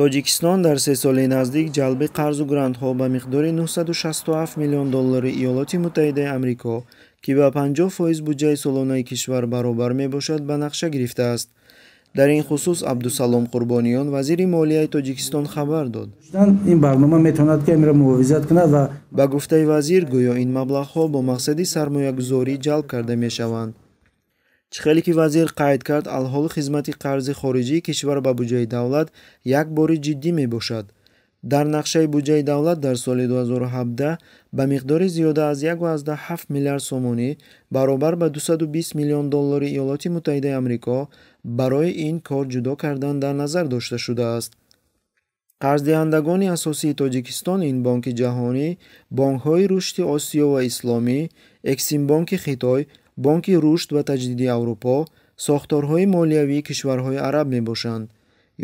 тоҷикистон дар се соли наздик ҷалби қарзу грантҳо ба миқдори 967 миллион доллари иёлоти муттаҳидаи амрико ки ба 50 фоиз буҷаи солонаи кишвар баробар мебошад ба нақша гирифтааст дар ин хусус абдусалом қурбониён вазири молияи тоҷикистон хабар дод ин барнома метавонад ки мро муовизат кунад ва ба гуфтаи вазир гӯё ин маблағҳо бо мақсади сармоягузорӣ ҷалб карда мешаванд чӣ хеле ки вазир қайд кард алҳоли хизмати қарзи хориҷии кишвар ба буҷаи давлат як бори ҷиддӣ мебошад дар нақшаи буҷаи давлат дар соли 2017 ба миқдори зиёда аз 17 миллиард сомонӣ баробар ба 220 миллион доллари иёлоти мтаи амрико барои ин кор ҷудо кардан дар назар дошта шудааст қарздиҳандагони асосии тоҷикистон ин бонки ҷаҳонӣ бонкҳои рушди осиё ва исломӣ эксимбонки хитой бонки рушд ва таҷдиди аврупо сохторҳои молиявии кишварҳои араб мебошанд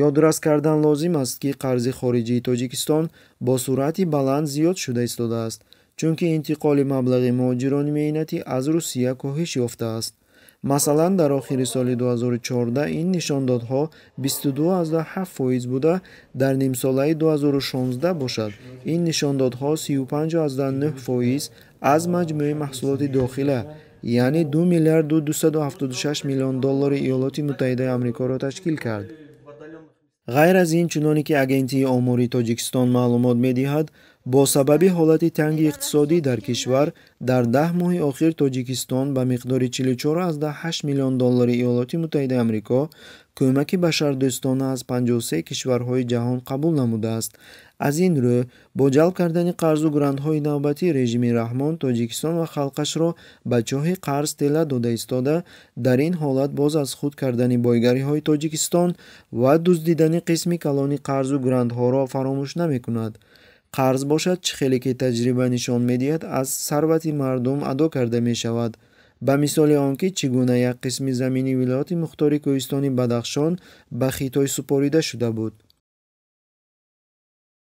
ёдрас кардан лозим аст ки қарзи хориҷии тоҷикистон бо суръати баланд зиёд шуда истодааст чунки интиқоли маблағи муҳоҷирони меҳнатӣ аз русия коҳиш ёфтааст масалан дар охири соли 2014 ин нишондодҳо 227 фоиз буда дар нимсолаи 2016 бошад ин нишондодҳо 359 фоиз аз маҷмӯи маҳсулоти дохила яъне 2 миллиард 276 миллион доллари иёлоти муттаҳидаи амрикоро ташкил кард ғайр аз ин чуноне ки агентии омори тоҷикистон маълумот медиҳад бо сабаби ҳолати танги иқтисодӣ дар кишвар дар даҳ моҳи охир тоҷикистон ба миқдори 448 мллн доллари има кӯмаки башардӯстона аз 53 кишварҳои ҷаҳон қабул намудааст аз ин рӯ бо ҷалб кардани қарзу грантҳои навбатӣ режими раҳмон тоҷикистон ва халқашро ба чоҳи қарз тела дода истода дар ин ҳолат боз аз худ кардани бойгариҳои тоҷикистон ва дуздидани қисми калони қарзу грантҳоро фаромӯш намекунад қарз бошад чӣ хеле ки таҷриба нишон медиҳад аз сарвати мардум адо карда мешавад ба мисоли он ки чӣ гуна як қисми замини вилояти мухтори кӯҳистони бадахшон ба хитой супорида шуда буд